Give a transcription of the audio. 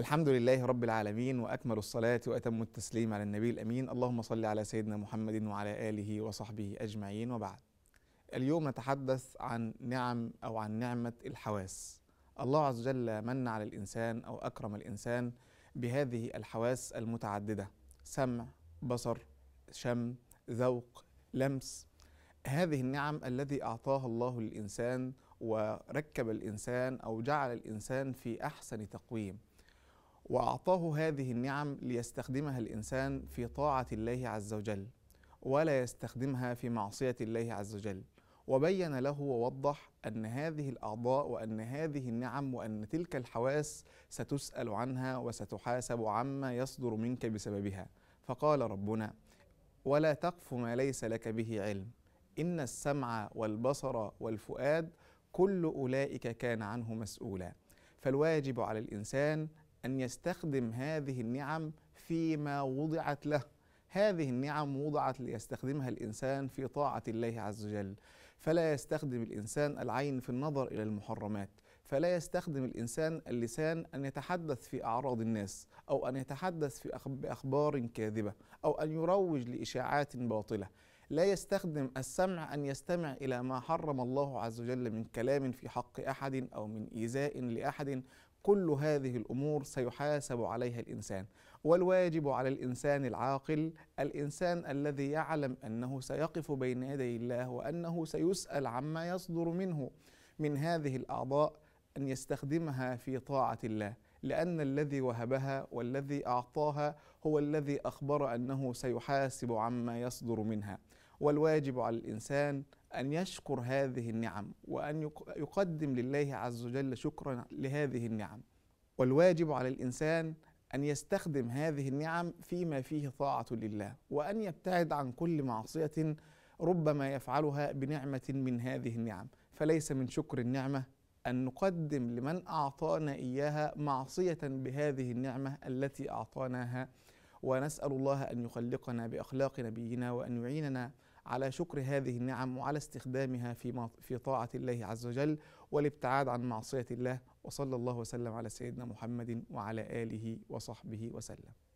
الحمد لله رب العالمين واكمل الصلاه واتم التسليم على النبي الامين اللهم صل على سيدنا محمد وعلى اله وصحبه اجمعين وبعد اليوم نتحدث عن نعم او عن نعمه الحواس الله عز وجل من على الانسان او اكرم الانسان بهذه الحواس المتعدده سمع بصر شم ذوق لمس هذه النعم الذي اعطاها الله للانسان وركب الانسان او جعل الانسان في احسن تقويم واعطاه هذه النعم ليستخدمها الانسان في طاعه الله عز وجل ولا يستخدمها في معصيه الله عز وجل وبين له ووضح ان هذه الاعضاء وان هذه النعم وان تلك الحواس ستسال عنها وستحاسب عما يصدر منك بسببها فقال ربنا ولا تقف ما ليس لك به علم ان السمع والبصر والفؤاد كل اولئك كان عنه مسؤولا فالواجب على الانسان ان يستخدم هذه النعم فيما وضعت له هذه النعم وضعت ليستخدمها الانسان في طاعه الله عز وجل فلا يستخدم الانسان العين في النظر الى المحرمات فلا يستخدم الانسان اللسان ان يتحدث في اعراض الناس او ان يتحدث في أخبار كاذبه او ان يروج لاشاعات باطله لا يستخدم السمع أن يستمع إلى ما حرم الله عز وجل من كلام في حق أحد أو من إيذاء لأحد كل هذه الامور سيحاسب عليها الانسان والواجب على الانسان العاقل الانسان الذي يعلم انه سيقف بين يدي الله وانه سيسال عما يصدر منه من هذه الاعضاء ان يستخدمها في طاعه الله لان الذي وهبها والذي اعطاها هو الذي اخبر انه سيحاسب عما يصدر منها والواجب على الإنسان أن يشكر هذه النعم وأن يقدم لله عز وجل شكرا لهذه النعم والواجب على الإنسان أن يستخدم هذه النعم فيما فيه طاعة لله وأن يبتعد عن كل معصية ربما يفعلها بنعمة من هذه النعم فليس من شكر النعمة أن نقدم لمن أعطانا إياها معصية بهذه النعمة التي أعطاناها ونسأل الله أن يخلقنا بأخلاق نبينا وأن يعيننا على شكر هذه النعم وعلى استخدامها في في طاعة الله عز وجل والابتعاد عن معصية الله وصلى الله وسلم على سيدنا محمد وعلى آله وصحبه وسلم